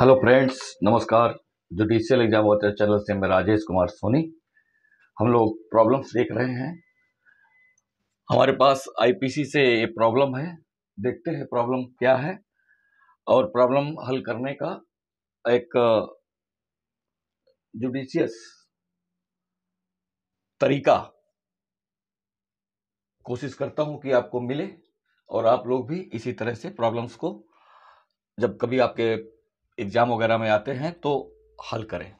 hello friends नमस्कार judicial exam watcher channel से मैं राजेश कुमार सोनी हम लोग प्रॉब्लम्स देख रहे हैं हमारे पास आईपीसी से ये प्रॉब्लम है देखते हैं प्रॉब्लम क्या है और प्रॉब्लम हल करने का एक जुडिशियस तरीका कोशिश करता हूं कि आपको मिले और आप लोग भी इसी तरह से प्रॉब्लम्स को जब कभी आपके एग्ज़ाम वगैरह में आते हैं तो हल करें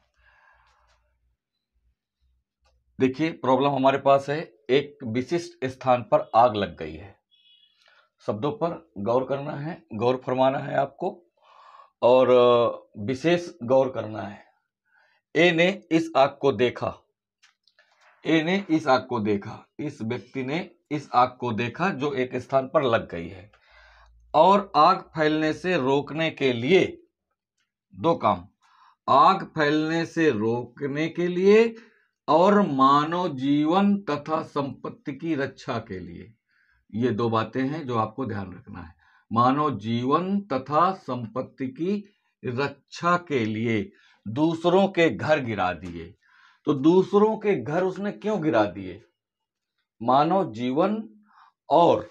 देखिए प्रॉब्लम हमारे पास है एक विशिष्ट स्थान पर आग लग गई है शब्दों पर गौर करना है गौर फरमाना है आपको और विशेष गौर करना है ए ने इस आग को देखा ए ने इस आग को देखा इस व्यक्ति ने इस आग को देखा जो एक स्थान पर लग गई है और आग फैलने से रोकने के लिए दो काम आग फैलने से रोकने के लिए और मानव जीवन तथा संपत्ति की रक्षा के लिए ये दो बातें हैं जो आपको ध्यान रखना है मानव जीवन तथा संपत्ति की रक्षा के लिए दूसरों के घर गिरा दिए तो दूसरों के घर उसने क्यों गिरा दिए मानव जीवन और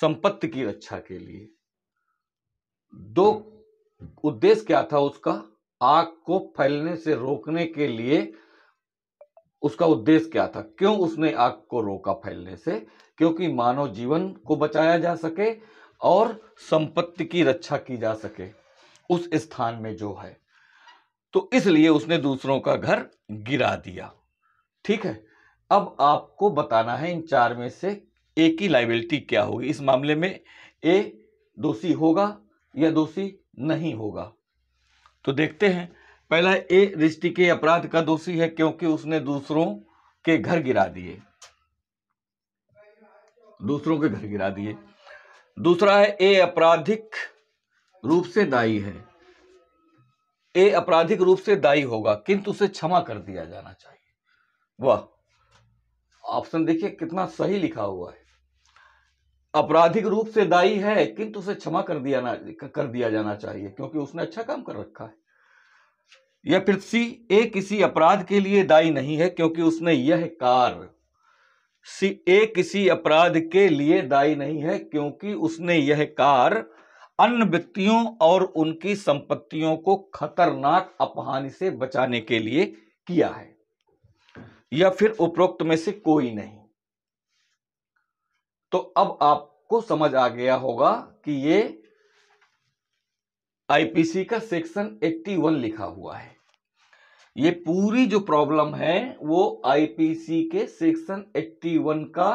संपत्ति की रक्षा के लिए दो उद्देश्य क्या था उसका आग को फैलने से रोकने के लिए उसका उद्देश्य क्या था क्यों उसने आग को रोका फैलने से क्योंकि मानव जीवन को बचाया जा सके और संपत्ति की रक्षा की जा सके उस स्थान में जो है तो इसलिए उसने दूसरों का घर गिरा दिया ठीक है अब आपको बताना है इन चार में से ए की लाइबिलिटी क्या होगी इस मामले में ए दोषी होगा या दोषी नहीं होगा तो देखते हैं पहला ए रिश्ती के अपराध का दोषी है क्योंकि उसने दूसरों के घर गिरा दिए दूसरों के घर गिरा दिए दूसरा है ए आपराधिक रूप से दायी है ए आपराधिक रूप से दायी होगा किंतु उसे क्षमा कर दिया जाना चाहिए वाह ऑप्शन देखिए कितना सही लिखा हुआ है आपराधिक रूप से दायी है किंतु उसे क्षमा कर दिया ना कर दिया जाना चाहिए क्योंकि उसने अच्छा काम कर रखा है यह पृथ्वी ए किसी अपराध के लिए दायी नहीं है क्योंकि उसने यह कार सी ए किसी अपराध के लिए दायी नहीं है क्योंकि उसने यह कार अन्य व्यक्तियों और उनकी संपत्तियों को खतरनाक अपहानी से बचाने के लिए किया है या फिर उपरोक्त में से कोई नहीं तो अब आपको समझ आ गया होगा कि ये आईपीसी का सेक्शन 81 लिखा हुआ है ये पूरी जो प्रॉब्लम है वो आईपीसी के सेक्शन 81 का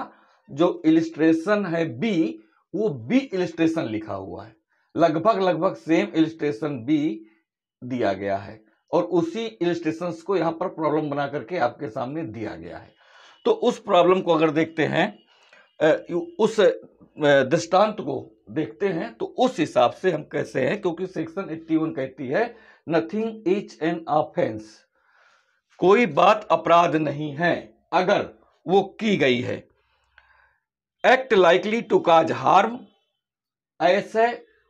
जो इलिस्ट्रेशन है बी वो बी इलिस्ट्रेशन लिखा हुआ है लगभग लगभग सेम इलिस्ट्रेशन बी दिया गया है और उसी इलिस्ट्रेशन को यहां पर प्रॉब्लम बना करके आपके सामने दिया गया है तो उस प्रॉब्लम को अगर देखते हैं उस दृष्टांत को देखते हैं तो उस हिसाब से हम कैसे हैं क्योंकि सेक्शन एट्टी वन कहती है नथिंग इज एन ऑफेंस कोई बात अपराध नहीं है अगर वो की गई है act likely to cause harm ऐसे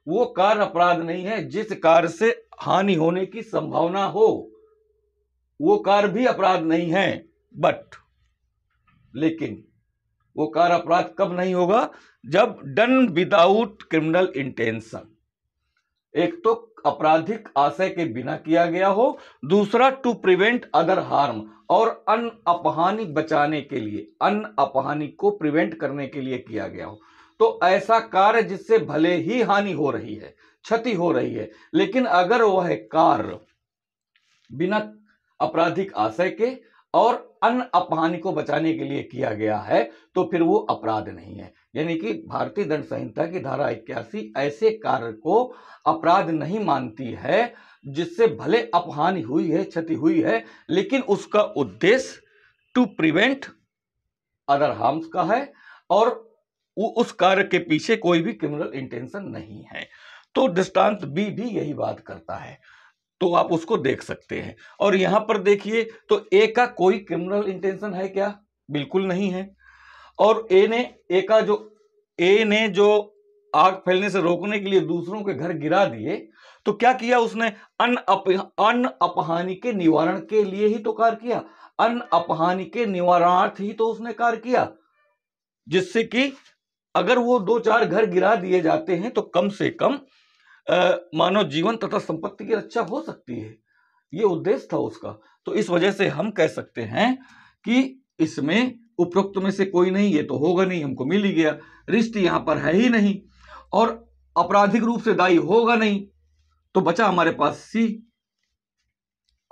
वो कार्य अपराध नहीं है जिस कार्य से हानि होने की संभावना हो वो कार्य भी अपराध नहीं है बट लेकिन वो कार अपराध कब नहीं होगा जब डन विदाउट क्रिमिनल इंटेंशन एक तो आपराधिक आशय के बिना किया गया हो दूसरा टू प्रिवेंट अदर हार्म और अन अपहानी बचाने के लिए अन अपहानी को प्रिवेंट करने के लिए किया गया हो तो ऐसा कार्य जिससे भले ही हानि हो रही है क्षति हो रही है लेकिन अगर वह कार बिना आपराधिक आशय के और अन्य अपहानि को बचाने के लिए किया गया है तो फिर वो अपराध नहीं है यानी कि भारतीय दंड संहिता की धारा इक्यासी ऐसे कार्य को अपराध नहीं मानती है जिससे भले अपहानि हुई है क्षति हुई है लेकिन उसका उद्देश्य टू प्रिवेंट अदर हार्म्स का है और उस कार्य के पीछे कोई भी क्रिमिनल इंटेंशन नहीं है तो दृष्टांत बी भी यही बात करता है तो आप उसको देख सकते हैं और यहां पर देखिए तो ए का कोई क्रिमिनल इंटेंशन है क्या बिल्कुल नहीं है और ए ने ए का जो ए ने जो आग फैलने से रोकने के लिए दूसरों के घर गिरा दिए तो क्या किया उसने अन अन अपहानि के निवारण के लिए ही तो कार्य किया अन अपहानि के निवारणार्थ ही तो उसने कार्य किया जिससे कि अगर वो दो चार घर गिरा दिए जाते हैं तो कम से कम मानव जीवन तथा संपत्ति की रक्षा हो सकती है ये उद्देश्य था उसका तो इस वजह से हम कह सकते हैं कि इसमें उपरोक्त में से कोई नहीं ये तो होगा नहीं हमको मिल ही गया रिश्ते यहाँ पर है ही नहीं और आपराधिक रूप से दायी होगा नहीं तो बचा हमारे पास सी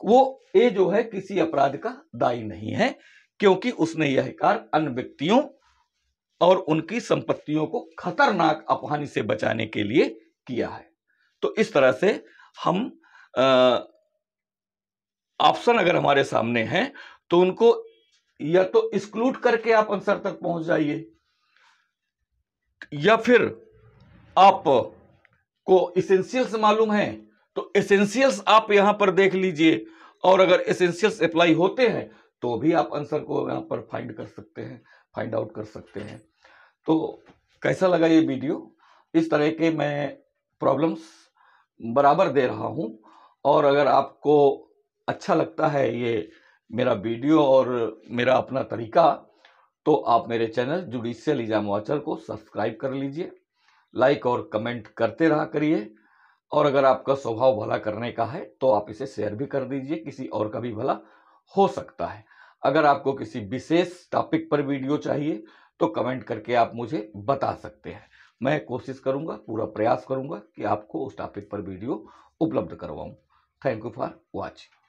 वो ए जो है किसी अपराध का दायी नहीं है क्योंकि उसने यह कार अन्य व्यक्तियों और उनकी संपत्तियों को खतरनाक अपहानी से बचाने के लिए किया है तो इस तरह से हम ऑप्शन अगर हमारे सामने हैं तो उनको या तो एक्सक्लूड करके आप आंसर तक पहुंच जाइए या फिर आप को इसेंशियल्स मालूम है तो एसेंशियल्स आप यहां पर देख लीजिए और अगर एसेंशियल्स अप्लाई होते हैं तो भी आप आंसर को यहां पर फाइंड कर सकते हैं फाइंड आउट कर सकते हैं तो कैसा लगा ये वीडियो इस तरह के मैं प्रॉब्लम्स बराबर दे रहा हूँ और अगर आपको अच्छा लगता है ये मेरा वीडियो और मेरा अपना तरीका तो आप मेरे चैनल जुडिशियल एग्जाम वाचर को सब्सक्राइब कर लीजिए लाइक और कमेंट करते रहा करिए और अगर आपका स्वभाव भला करने का है तो आप इसे शेयर भी कर दीजिए किसी और का भी भला हो सकता है अगर आपको किसी विशेष टॉपिक पर वीडियो चाहिए तो कमेंट करके आप मुझे बता सकते हैं मैं कोशिश करूंगा पूरा प्रयास करूंगा कि आपको उस टॉपिक पर वीडियो उपलब्ध करवाऊँ थैंक यू फॉर वॉचिंग